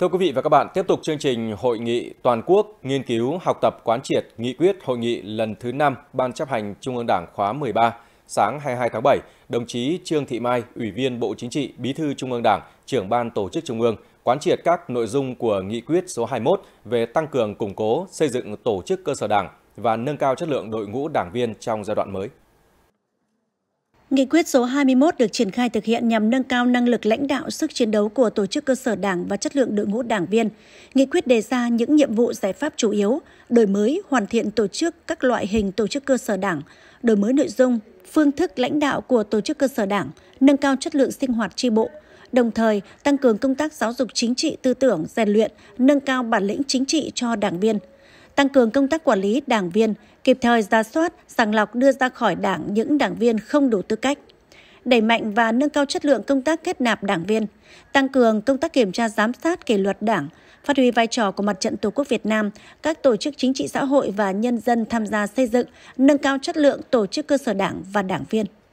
Thưa quý vị và các bạn, tiếp tục chương trình Hội nghị Toàn quốc nghiên cứu học tập quán triệt nghị quyết hội nghị lần thứ 5 Ban chấp hành Trung ương Đảng khóa 13 sáng 22 tháng 7, đồng chí Trương Thị Mai, Ủy viên Bộ Chính trị, Bí thư Trung ương Đảng, trưởng Ban Tổ chức Trung ương, quán triệt các nội dung của nghị quyết số 21 về tăng cường củng cố, xây dựng tổ chức cơ sở đảng và nâng cao chất lượng đội ngũ đảng viên trong giai đoạn mới. Nghị quyết số 21 được triển khai thực hiện nhằm nâng cao năng lực lãnh đạo sức chiến đấu của tổ chức cơ sở đảng và chất lượng đội ngũ đảng viên. Nghị quyết đề ra những nhiệm vụ giải pháp chủ yếu, đổi mới, hoàn thiện tổ chức các loại hình tổ chức cơ sở đảng, đổi mới nội dung, phương thức lãnh đạo của tổ chức cơ sở đảng, nâng cao chất lượng sinh hoạt tri bộ, đồng thời tăng cường công tác giáo dục chính trị tư tưởng, rèn luyện, nâng cao bản lĩnh chính trị cho đảng viên – tăng cường công tác quản lý đảng viên, kịp thời ra soát, sàng lọc đưa ra khỏi đảng những đảng viên không đủ tư cách đẩy mạnh và nâng cao chất lượng công tác kết nạp đảng viên, tăng cường công tác kiểm tra giám sát kỷ luật đảng, phát huy vai trò của mặt trận Tổ quốc Việt Nam, các tổ chức chính trị xã hội và nhân dân tham gia xây dựng, nâng cao chất lượng tổ chức cơ sở đảng và đảng viên.